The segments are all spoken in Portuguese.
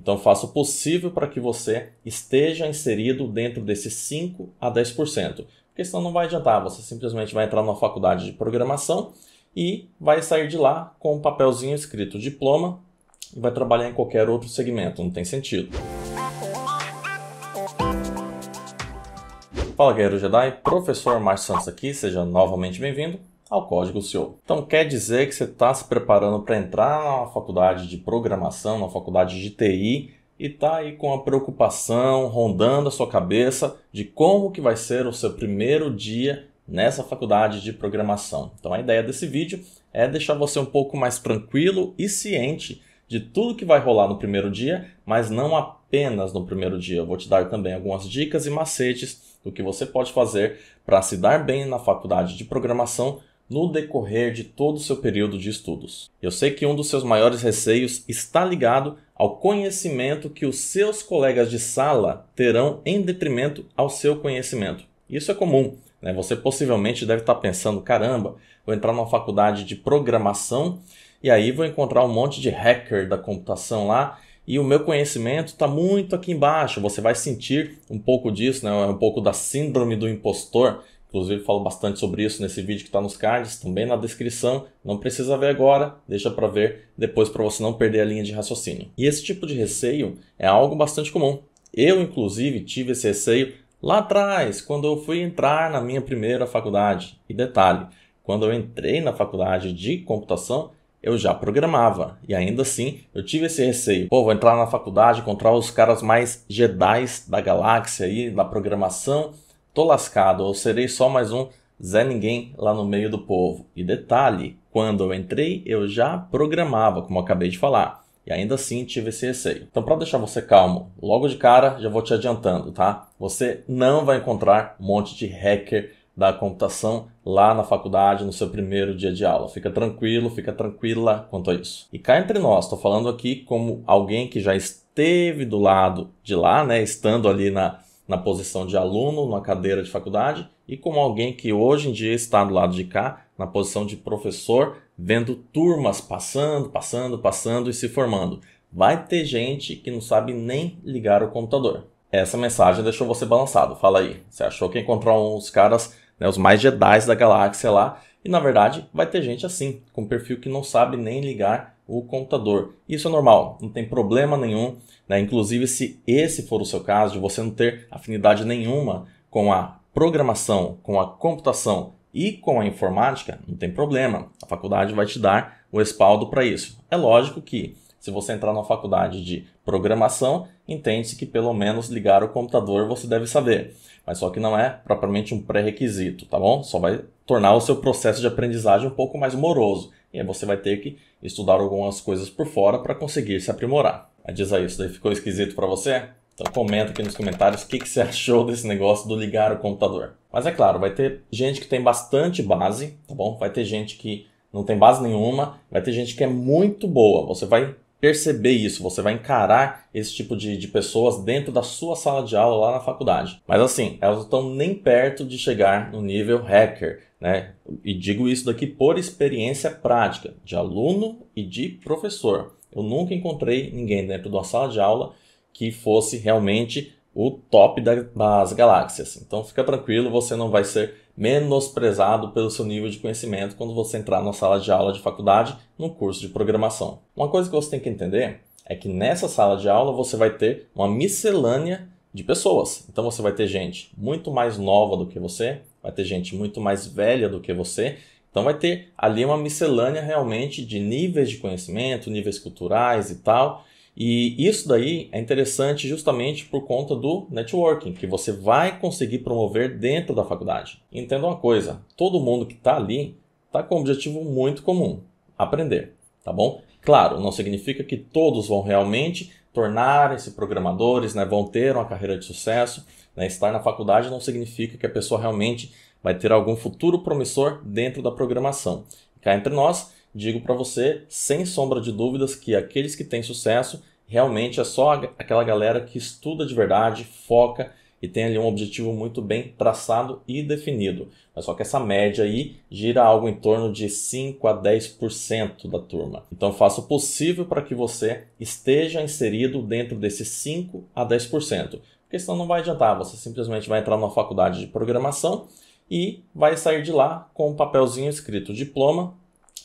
Então eu faço o possível para que você esteja inserido dentro desses 5 a 10%. Porque senão não vai adiantar, você simplesmente vai entrar numa faculdade de programação e vai sair de lá com um papelzinho escrito diploma e vai trabalhar em qualquer outro segmento, não tem sentido. Fala Guerreiro Jedi, professor Márcio Santos aqui, seja novamente bem-vindo ao código CEO. Então quer dizer que você está se preparando para entrar na faculdade de programação, na faculdade de TI e está aí com a preocupação rondando a sua cabeça de como que vai ser o seu primeiro dia nessa faculdade de programação. Então a ideia desse vídeo é deixar você um pouco mais tranquilo e ciente de tudo que vai rolar no primeiro dia, mas não apenas no primeiro dia. Eu vou te dar também algumas dicas e macetes do que você pode fazer para se dar bem na faculdade de programação no decorrer de todo o seu período de estudos. Eu sei que um dos seus maiores receios está ligado ao conhecimento que os seus colegas de sala terão em detrimento ao seu conhecimento. Isso é comum. Né? Você possivelmente deve estar pensando: caramba, vou entrar numa faculdade de programação e aí vou encontrar um monte de hacker da computação lá e o meu conhecimento está muito aqui embaixo. Você vai sentir um pouco disso, né? É um pouco da síndrome do impostor Inclusive falo bastante sobre isso nesse vídeo que está nos cards, também na descrição. Não precisa ver agora, deixa para ver depois para você não perder a linha de raciocínio. E esse tipo de receio é algo bastante comum. Eu, inclusive, tive esse receio lá atrás, quando eu fui entrar na minha primeira faculdade. E detalhe, quando eu entrei na faculdade de computação, eu já programava. E ainda assim, eu tive esse receio. Pô, vou entrar na faculdade, encontrar os caras mais jedis da galáxia aí, da programação tô lascado, ou serei só mais um Zé Ninguém lá no meio do povo. E detalhe, quando eu entrei, eu já programava, como eu acabei de falar. E ainda assim tive esse receio. Então, para deixar você calmo, logo de cara já vou te adiantando, tá? Você não vai encontrar um monte de hacker da computação lá na faculdade no seu primeiro dia de aula. Fica tranquilo, fica tranquila quanto a isso. E cá entre nós, estou falando aqui como alguém que já esteve do lado de lá, né? Estando ali na na posição de aluno, na cadeira de faculdade, e como alguém que hoje em dia está do lado de cá, na posição de professor, vendo turmas passando, passando, passando e se formando. Vai ter gente que não sabe nem ligar o computador. Essa mensagem deixou você balançado. Fala aí, você achou que encontrou uns caras, né, os mais Jedi da galáxia lá, e na verdade vai ter gente assim, com perfil que não sabe nem ligar o computador. Isso é normal, não tem problema nenhum, né? inclusive se esse for o seu caso, de você não ter afinidade nenhuma com a programação, com a computação e com a informática, não tem problema, a faculdade vai te dar o respaldo para isso. É lógico que se você entrar na faculdade de programação, entende-se que pelo menos ligar o computador você deve saber. Mas só que não é propriamente um pré-requisito, tá bom? Só vai tornar o seu processo de aprendizagem um pouco mais moroso e aí você vai ter que estudar algumas coisas por fora para conseguir se aprimorar. Aí diz aí, isso daí ficou esquisito para você? Então comenta aqui nos comentários o que, que você achou desse negócio do ligar o computador. Mas é claro, vai ter gente que tem bastante base, tá bom? Vai ter gente que não tem base nenhuma, vai ter gente que é muito boa. Você vai perceber isso, você vai encarar esse tipo de, de pessoas dentro da sua sala de aula lá na faculdade. Mas assim, elas não estão nem perto de chegar no nível hacker, né? E digo isso daqui por experiência prática, de aluno e de professor. Eu nunca encontrei ninguém dentro de uma sala de aula que fosse realmente o top das galáxias. Então fica tranquilo, você não vai ser menosprezado pelo seu nível de conhecimento quando você entrar na sala de aula de faculdade no curso de programação. Uma coisa que você tem que entender é que nessa sala de aula você vai ter uma miscelânea de pessoas. Então você vai ter gente muito mais nova do que você, vai ter gente muito mais velha do que você. Então vai ter ali uma miscelânea realmente de níveis de conhecimento, níveis culturais e tal. E isso daí é interessante justamente por conta do networking, que você vai conseguir promover dentro da faculdade. Entenda uma coisa, todo mundo que está ali está com um objetivo muito comum, aprender, tá bom? Claro, não significa que todos vão realmente tornarem-se programadores, né? vão ter uma carreira de sucesso. Né? Estar na faculdade não significa que a pessoa realmente vai ter algum futuro promissor dentro da programação. Cá entre nós, digo para você, sem sombra de dúvidas, que aqueles que têm sucesso realmente é só aquela galera que estuda de verdade, foca e tem ali um objetivo muito bem traçado e definido. Mas só que essa média aí gira algo em torno de 5 a 10% da turma. Então faça o possível para que você esteja inserido dentro desses 5 a 10%. Porque senão não vai adiantar, você simplesmente vai entrar numa faculdade de programação e vai sair de lá com um papelzinho escrito diploma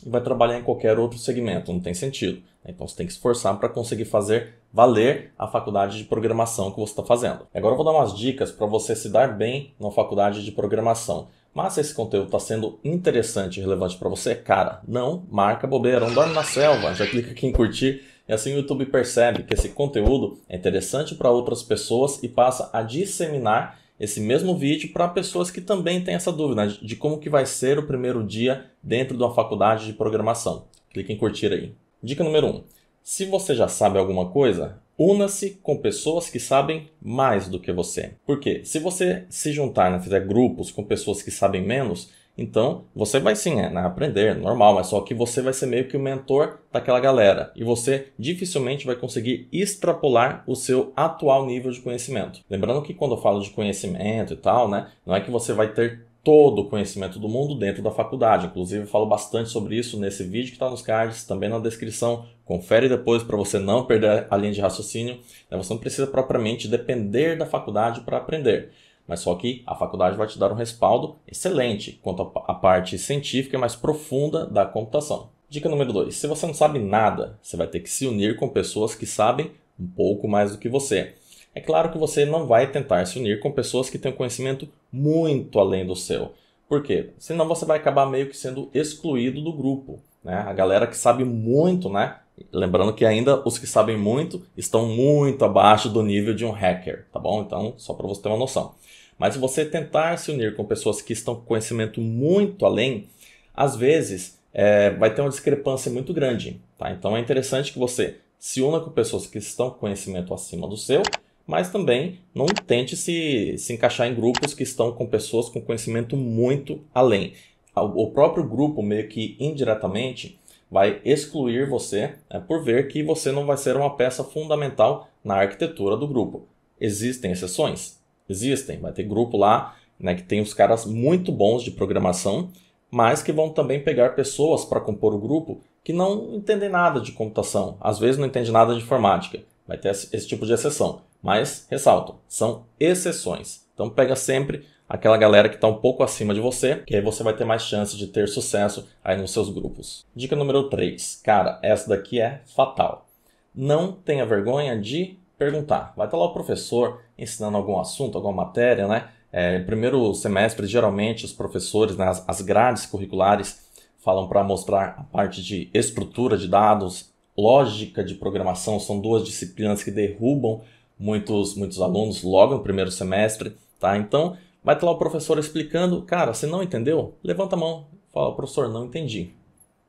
e vai trabalhar em qualquer outro segmento, não tem sentido. Né? Então você tem que se esforçar para conseguir fazer valer a faculdade de programação que você está fazendo. Agora eu vou dar umas dicas para você se dar bem na faculdade de programação. Mas se esse conteúdo está sendo interessante e relevante para você, cara, não marca bobeira, não dorme na selva, já clica aqui em curtir e assim o YouTube percebe que esse conteúdo é interessante para outras pessoas e passa a disseminar esse mesmo vídeo para pessoas que também têm essa dúvida né, de como que vai ser o primeiro dia dentro de uma faculdade de programação. Clique em curtir aí. Dica número 1. Um, se você já sabe alguma coisa, una-se com pessoas que sabem mais do que você. Porque se você se juntar, né, fizer grupos com pessoas que sabem menos, então, você vai sim né, aprender, normal, mas só que você vai ser meio que o mentor daquela galera. E você dificilmente vai conseguir extrapolar o seu atual nível de conhecimento. Lembrando que quando eu falo de conhecimento e tal, né, não é que você vai ter todo o conhecimento do mundo dentro da faculdade. Inclusive, eu falo bastante sobre isso nesse vídeo que está nos cards, também na descrição. Confere depois para você não perder a linha de raciocínio. Né. Você não precisa propriamente depender da faculdade para aprender. Mas só que a faculdade vai te dar um respaldo excelente quanto à parte científica e mais profunda da computação. Dica número 2. Se você não sabe nada, você vai ter que se unir com pessoas que sabem um pouco mais do que você. É claro que você não vai tentar se unir com pessoas que têm um conhecimento muito além do seu. Por quê? Senão você vai acabar meio que sendo excluído do grupo né? A galera que sabe muito, né? Lembrando que ainda os que sabem muito estão muito abaixo do nível de um hacker, tá bom? Então, só para você ter uma noção. Mas se você tentar se unir com pessoas que estão com conhecimento muito além, às vezes é, vai ter uma discrepância muito grande, tá? Então é interessante que você se una com pessoas que estão com conhecimento acima do seu, mas também não tente se, se encaixar em grupos que estão com pessoas com conhecimento muito além o próprio grupo meio que indiretamente vai excluir você né, por ver que você não vai ser uma peça fundamental na arquitetura do grupo. Existem exceções? Existem. Vai ter grupo lá né, que tem os caras muito bons de programação, mas que vão também pegar pessoas para compor o grupo que não entendem nada de computação, às vezes não entendem nada de informática. Vai ter esse tipo de exceção. Mas, ressalto, são exceções. Então pega sempre aquela galera que está um pouco acima de você, que aí você vai ter mais chance de ter sucesso aí nos seus grupos. Dica número 3. Cara, essa daqui é fatal. Não tenha vergonha de perguntar. Vai estar lá o professor ensinando algum assunto, alguma matéria, né? É, primeiro semestre, geralmente, os professores, né, as, as grades curriculares, falam para mostrar a parte de estrutura de dados, lógica de programação, são duas disciplinas que derrubam muitos, muitos alunos logo no primeiro semestre, tá? Então, Vai estar lá o professor explicando, cara, você não entendeu? Levanta a mão, fala, professor, não entendi.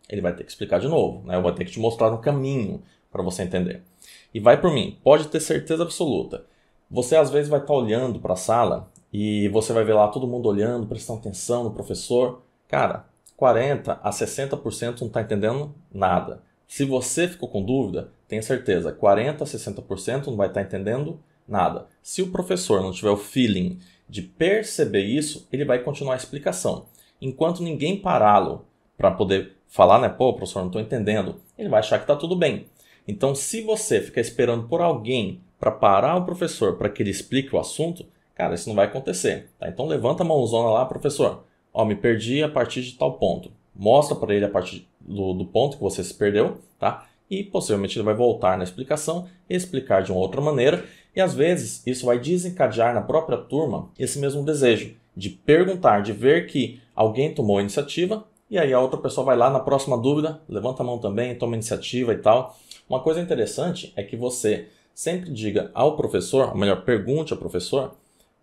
Ele vai ter que explicar de novo, né? Eu vou ter que te mostrar um caminho para você entender. E vai por mim, pode ter certeza absoluta. Você às vezes vai estar tá olhando para a sala e você vai ver lá todo mundo olhando, prestando atenção no professor. Cara, 40 a 60% não está entendendo nada. Se você ficou com dúvida, tenha certeza, 40 a 60% não vai estar tá entendendo nada. Se o professor não tiver o feeling de perceber isso, ele vai continuar a explicação. Enquanto ninguém pará-lo para poder falar, né, pô, professor, não estou entendendo, ele vai achar que está tudo bem. Então, se você ficar esperando por alguém para parar o professor para que ele explique o assunto, cara, isso não vai acontecer. Tá? Então, levanta a mãozona lá, professor, ó, me perdi a partir de tal ponto. Mostra para ele a partir do, do ponto que você se perdeu, tá? E possivelmente ele vai voltar na explicação, explicar de uma outra maneira e às vezes isso vai desencadear na própria turma esse mesmo desejo de perguntar, de ver que alguém tomou a iniciativa e aí a outra pessoa vai lá na próxima dúvida, levanta a mão também, toma iniciativa e tal. Uma coisa interessante é que você sempre diga ao professor, ou melhor, pergunte ao professor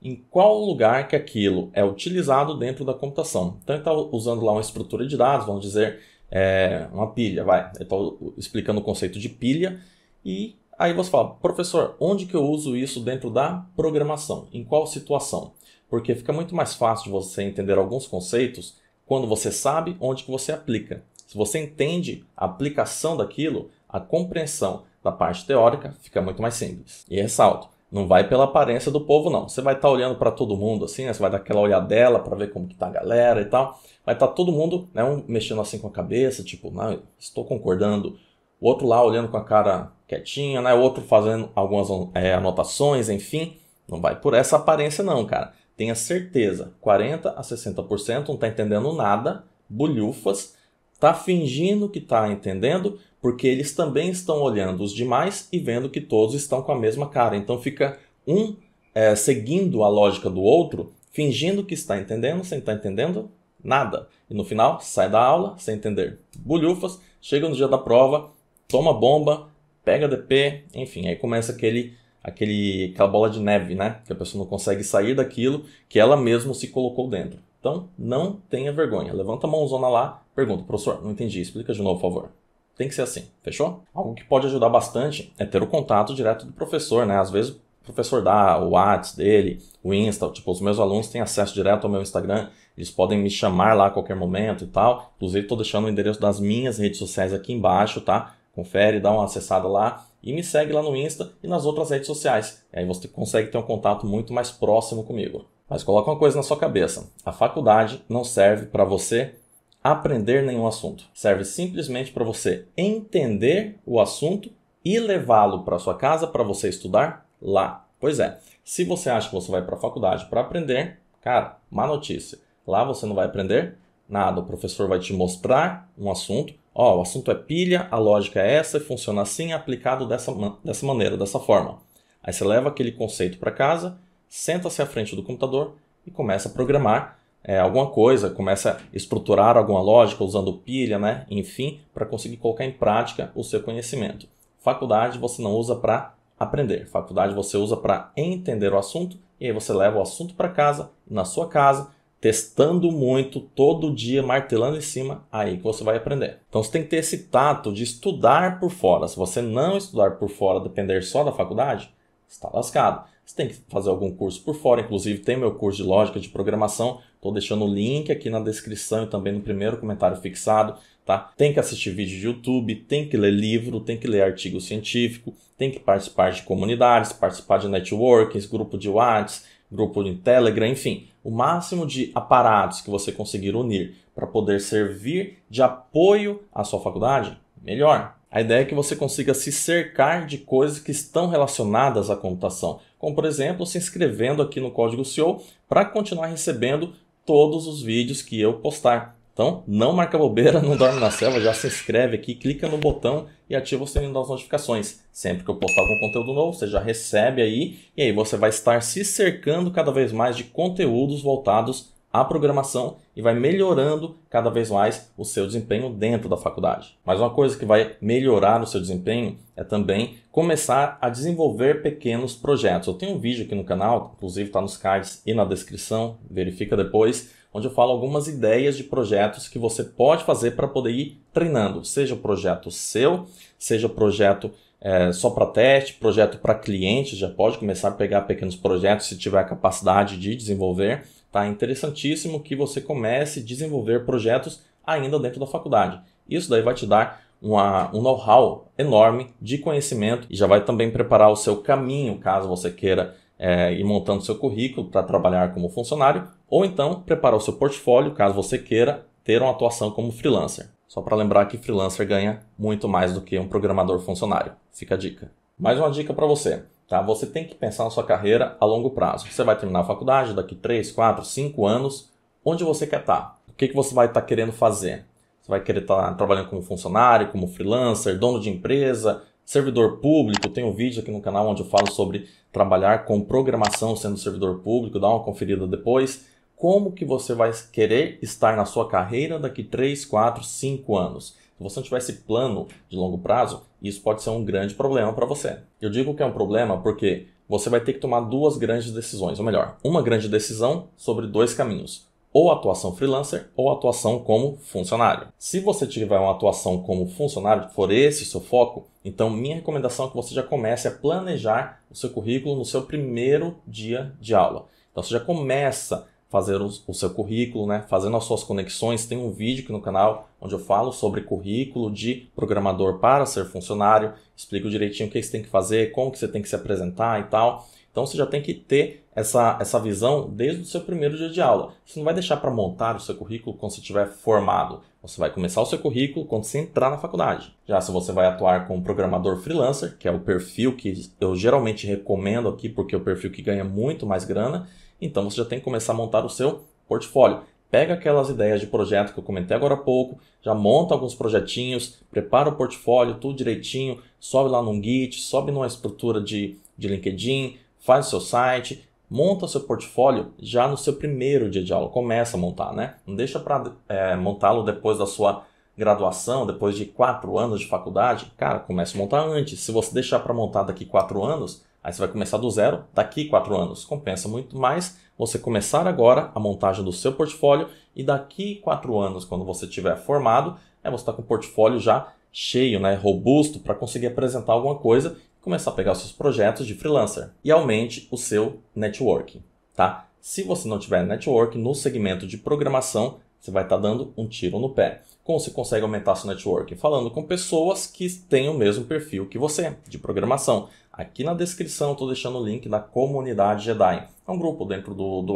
em qual lugar que aquilo é utilizado dentro da computação. Então ele está usando lá uma estrutura de dados, vamos dizer, é, uma pilha, vai. Ele está explicando o conceito de pilha e Aí você fala, professor, onde que eu uso isso dentro da programação? Em qual situação? Porque fica muito mais fácil de você entender alguns conceitos quando você sabe onde que você aplica. Se você entende a aplicação daquilo, a compreensão da parte teórica fica muito mais simples. E ressalto, não vai pela aparência do povo, não. Você vai estar tá olhando para todo mundo, assim, né? Você vai dar aquela olhadela para ver como que tá a galera e tal. Vai estar tá todo mundo, né, um mexendo assim com a cabeça, tipo, não, estou concordando. O outro lá olhando com a cara quietinho, né? Outro fazendo algumas é, anotações, enfim. Não vai por essa aparência, não, cara. Tenha certeza, 40 a 60% não tá entendendo nada, bolhufas, tá fingindo que tá entendendo, porque eles também estão olhando os demais e vendo que todos estão com a mesma cara. Então fica um é, seguindo a lógica do outro, fingindo que está entendendo, sem estar tá entendendo nada. E no final, sai da aula sem entender. Bolhufas, chega no dia da prova, toma bomba, pega DP, enfim, aí começa aquele, aquele, aquela bola de neve, né? Que a pessoa não consegue sair daquilo que ela mesma se colocou dentro. Então, não tenha vergonha. Levanta a mãozona lá, pergunta, professor, não entendi, explica de novo, por favor. Tem que ser assim, fechou? Algo que pode ajudar bastante é ter o contato direto do professor, né? Às vezes o professor dá o WhatsApp dele, o Insta, tipo, os meus alunos têm acesso direto ao meu Instagram, eles podem me chamar lá a qualquer momento e tal. Inclusive, estou deixando o endereço das minhas redes sociais aqui embaixo, tá? Confere, dá uma acessada lá e me segue lá no Insta e nas outras redes sociais. E aí você consegue ter um contato muito mais próximo comigo. Mas coloca uma coisa na sua cabeça: a faculdade não serve para você aprender nenhum assunto. Serve simplesmente para você entender o assunto e levá-lo para sua casa para você estudar lá. Pois é, se você acha que você vai para a faculdade para aprender, cara, má notícia. Lá você não vai aprender nada. O professor vai te mostrar um assunto Ó, o assunto é pilha, a lógica é essa, funciona assim, é aplicado dessa, dessa maneira, dessa forma. Aí você leva aquele conceito para casa, senta-se à frente do computador e começa a programar é, alguma coisa, começa a estruturar alguma lógica usando pilha, né? enfim, para conseguir colocar em prática o seu conhecimento. Faculdade você não usa para aprender, faculdade você usa para entender o assunto e aí você leva o assunto para casa, na sua casa, testando muito, todo dia, martelando em cima, aí que você vai aprender. Então você tem que ter esse tato de estudar por fora. Se você não estudar por fora, depender só da faculdade, está lascado. Você tem que fazer algum curso por fora, inclusive tem meu curso de lógica de programação, estou deixando o link aqui na descrição e também no primeiro comentário fixado, tá? Tem que assistir vídeo de YouTube, tem que ler livro, tem que ler artigo científico, tem que participar de comunidades, participar de networks, grupo de WhatsApp, grupo de Telegram, enfim o máximo de aparatos que você conseguir unir para poder servir de apoio à sua faculdade, melhor. A ideia é que você consiga se cercar de coisas que estão relacionadas à computação, como por exemplo se inscrevendo aqui no Código SEO para continuar recebendo todos os vídeos que eu postar. Então, não marca bobeira, não dorme na selva, já se inscreve aqui, clica no botão e ativa o sininho das notificações. Sempre que eu postar algum conteúdo novo, você já recebe aí, e aí você vai estar se cercando cada vez mais de conteúdos voltados a programação e vai melhorando cada vez mais o seu desempenho dentro da faculdade. Mas uma coisa que vai melhorar o seu desempenho é também começar a desenvolver pequenos projetos. Eu tenho um vídeo aqui no canal, inclusive está nos cards e na descrição, verifica depois, onde eu falo algumas ideias de projetos que você pode fazer para poder ir treinando, seja o projeto seu, seja o projeto é, só para teste, projeto para cliente, já pode começar a pegar pequenos projetos se tiver a capacidade de desenvolver Tá? interessantíssimo que você comece a desenvolver projetos ainda dentro da faculdade. Isso daí vai te dar uma, um know-how enorme de conhecimento e já vai também preparar o seu caminho caso você queira é, ir montando seu currículo para trabalhar como funcionário ou então preparar o seu portfólio caso você queira ter uma atuação como freelancer. Só para lembrar que freelancer ganha muito mais do que um programador funcionário. Fica a dica. Mais uma dica para você. Tá? Você tem que pensar na sua carreira a longo prazo. Você vai terminar a faculdade daqui 3, 4, 5 anos. Onde você quer estar? Tá? O que, que você vai estar tá querendo fazer? Você vai querer estar tá trabalhando como funcionário, como freelancer, dono de empresa, servidor público. Tem um vídeo aqui no canal onde eu falo sobre trabalhar com programação sendo servidor público. Dá uma conferida depois. Como que você vai querer estar na sua carreira daqui 3, 4, 5 anos? você não tiver esse plano de longo prazo, isso pode ser um grande problema para você. Eu digo que é um problema porque você vai ter que tomar duas grandes decisões, ou melhor, uma grande decisão sobre dois caminhos. Ou atuação freelancer ou atuação como funcionário. Se você tiver uma atuação como funcionário, for esse o seu foco, então minha recomendação é que você já comece a planejar o seu currículo no seu primeiro dia de aula. Então você já começa fazer os, o seu currículo, né? fazendo as suas conexões. Tem um vídeo aqui no canal onde eu falo sobre currículo de programador para ser funcionário, explico direitinho o que você tem que fazer, como que você tem que se apresentar e tal. Então você já tem que ter essa, essa visão desde o seu primeiro dia de aula. Você não vai deixar para montar o seu currículo quando você estiver formado. Você vai começar o seu currículo quando você entrar na faculdade. Já se você vai atuar como programador freelancer, que é o perfil que eu geralmente recomendo aqui porque é o perfil que ganha muito mais grana, então você já tem que começar a montar o seu portfólio. Pega aquelas ideias de projeto que eu comentei agora há pouco, já monta alguns projetinhos, prepara o portfólio, tudo direitinho, sobe lá num Git, sobe numa estrutura de, de LinkedIn, faz o seu site, monta o seu portfólio já no seu primeiro dia de aula. Começa a montar, né? Não deixa para é, montá-lo depois da sua graduação, depois de quatro anos de faculdade. Cara, começa a montar antes. Se você deixar para montar daqui quatro anos, Aí você vai começar do zero, daqui quatro anos. Compensa muito mais você começar agora a montagem do seu portfólio e daqui quatro anos, quando você tiver formado, é você está com o portfólio já cheio, né, robusto, para conseguir apresentar alguma coisa e começar a pegar os seus projetos de freelancer. E aumente o seu networking, tá? Se você não tiver networking no segmento de programação, você vai estar tá dando um tiro no pé. Como você consegue aumentar seu networking? Falando com pessoas que têm o mesmo perfil que você, de programação. Aqui na descrição estou deixando o link da comunidade Jedi. É um grupo dentro do, do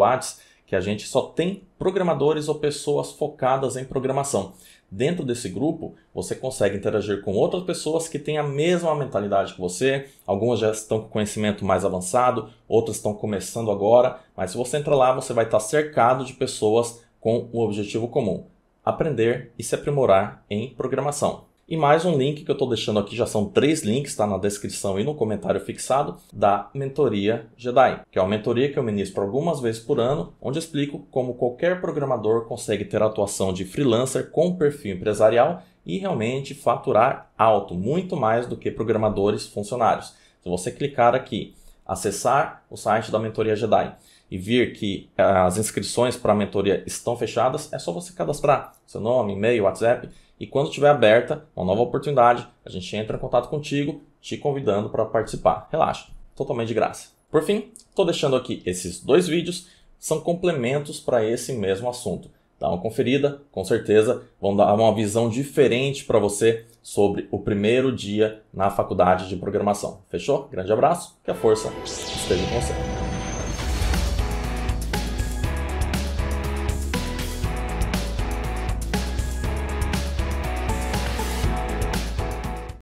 que a gente só tem programadores ou pessoas focadas em programação. Dentro desse grupo, você consegue interagir com outras pessoas que têm a mesma mentalidade que você. Algumas já estão com conhecimento mais avançado, outras estão começando agora. Mas se você entrar lá, você vai estar cercado de pessoas com o objetivo comum: aprender e se aprimorar em programação. E mais um link que eu estou deixando aqui, já são três links, está na descrição e no comentário fixado, da Mentoria Jedi, que é uma mentoria que eu ministro algumas vezes por ano, onde explico como qualquer programador consegue ter atuação de freelancer com perfil empresarial e realmente faturar alto, muito mais do que programadores funcionários. Se você clicar aqui, acessar o site da Mentoria Jedi e vir que eh, as inscrições para a mentoria estão fechadas, é só você cadastrar seu nome, e-mail, WhatsApp e quando estiver aberta uma nova oportunidade, a gente entra em contato contigo, te convidando para participar. Relaxa, totalmente de graça. Por fim, estou deixando aqui esses dois vídeos, são complementos para esse mesmo assunto. Dá uma conferida, com certeza vão dar uma visão diferente para você sobre o primeiro dia na faculdade de programação. Fechou? Grande abraço, que a força esteja com você.